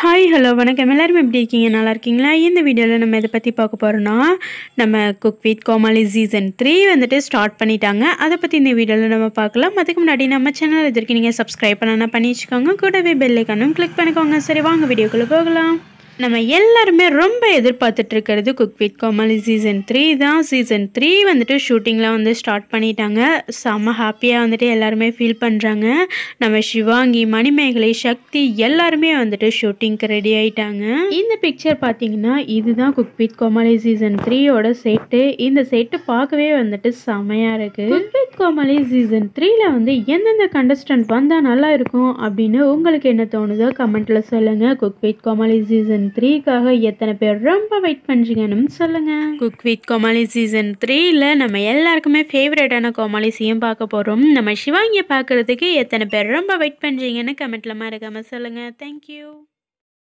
hi hello வணக்கம் எல்லோரும் எப்படி இருக்கீங்க நல்லா இருக்கீங்களா இந்த வீடியோவில் நம்ம இதை பற்றி பார்க்க போகிறோன்னா நம்ம cook with Comali season three வந்துட்டு ஸ்டார்ட் பண்ணிட்டாங்க அதை பற்றி இந்த வீடியோவில் நம்ம பார்க்கலாம் அதுக்கு முன்னாடி நம்ம சேனல் எதிர்க்கு நீங்கள் சப்ஸ்கிரைப் பண்ணனா பண்ணி வச்சுக்கோங்க கூடவே பெல்லைக்கானும் கிளிக் பண்ணிக்கோங்க சரி வாங்க வீடியோக்குள்ளே போகலாம் நம்ம எல்லாருமே ரொம்ப எதிர்பார்த்துட்டு இருக்கிறது cook with Comali season three தான் சீசன் த்ரீ வந்துட்டு ஷூட்டிங்லாம் வந்து ஸ்டார்ட் பண்ணிட்டாங்க செம்ம ஹாப்பியாக வந்துட்டு எல்லாருமே ஃபீல் பண்ணுறாங்க நம்ம சிவாங்கி மணிமேகலை சக்தி எல்லாருமே வந்துட்டு ஷூட்டிங்க்கு ரெடி ஆயிட்டாங்க இந்த பிக்சர் பார்த்தீங்கன்னா இதுதான் குக் வித் கோமாளி சீசன் த்ரீயோட செட்டு இந்த செட்டு பார்க்கவே வந்துட்டு செமையாக இருக்குது கியூட் சீசன் த்ரீயில் வந்து எந்தெந்த கண்டஸ்டன்ட் வந்தால் நல்லா இருக்கும் அப்படின்னு உங்களுக்கு என்ன தோணுதோ கமெண்ட்டில் சொல்லுங்கள் குக் வித் கோமாளி சீசன் த்ரீக்காக எத்தனை பேர் ரொம்ப வெயிட் பண்ணுறீங்கன்னு சொல்லுங்கள் குக் வித் கோமாலி சீசன் த்ரீயில் நம்ம எல்லாருக்குமே ஃபேவரட்டான கோமாளிசியும் பார்க்க போகிறோம் நம்ம சிவாங்கியை பார்க்குறதுக்கு எத்தனை பேர் ரொம்ப வெயிட் பண்ணுறீங்கன்னு கமெண்ட்டில் மறக்காமல் சொல்லுங்கள் தேங்க்யூ